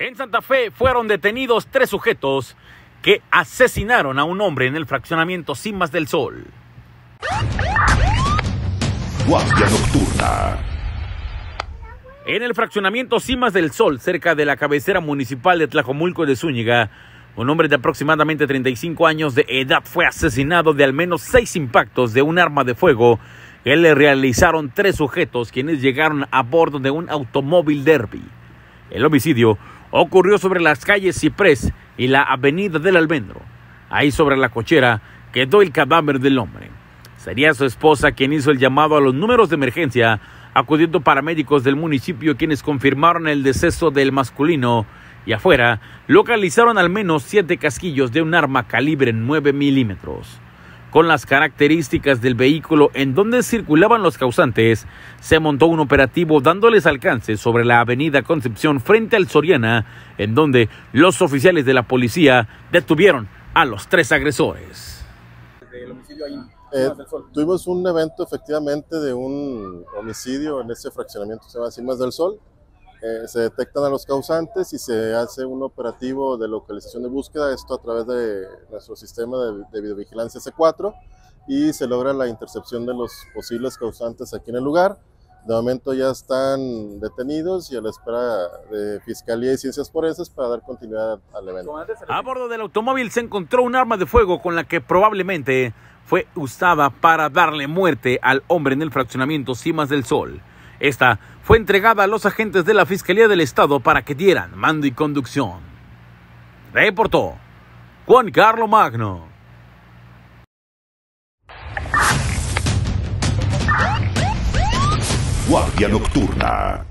En Santa Fe fueron detenidos tres sujetos que asesinaron a un hombre en el fraccionamiento Cimas del Sol. Guardia Nocturna. En el fraccionamiento Cimas del Sol, cerca de la cabecera municipal de Tlajomulco de Zúñiga, un hombre de aproximadamente 35 años de edad fue asesinado de al menos seis impactos de un arma de fuego que le realizaron tres sujetos quienes llegaron a bordo de un automóvil derby. El homicidio ocurrió sobre las calles Ciprés y la Avenida del Almendro. Ahí sobre la cochera quedó el cadáver del hombre. Sería su esposa quien hizo el llamado a los números de emergencia, acudiendo paramédicos del municipio quienes confirmaron el deceso del masculino y afuera localizaron al menos siete casquillos de un arma calibre 9 milímetros con las características del vehículo en donde circulaban los causantes, se montó un operativo dándoles alcance sobre la avenida Concepción frente al Soriana, en donde los oficiales de la policía detuvieron a los tres agresores. Eh, tuvimos un evento efectivamente de un homicidio en ese fraccionamiento se llama más del Sol. Eh, se detectan a los causantes y se hace un operativo de localización de búsqueda, esto a través de nuestro sistema de, de videovigilancia C4 y se logra la intercepción de los posibles causantes aquí en el lugar. De momento ya están detenidos y a la espera de Fiscalía y Ciencias Forenses para dar continuidad al evento. A bordo del automóvil se encontró un arma de fuego con la que probablemente fue usada para darle muerte al hombre en el fraccionamiento Cimas del Sol. Esta fue entregada a los agentes de la Fiscalía del Estado para que dieran mando y conducción. Reportó Juan Carlos Magno. Guardia Nocturna.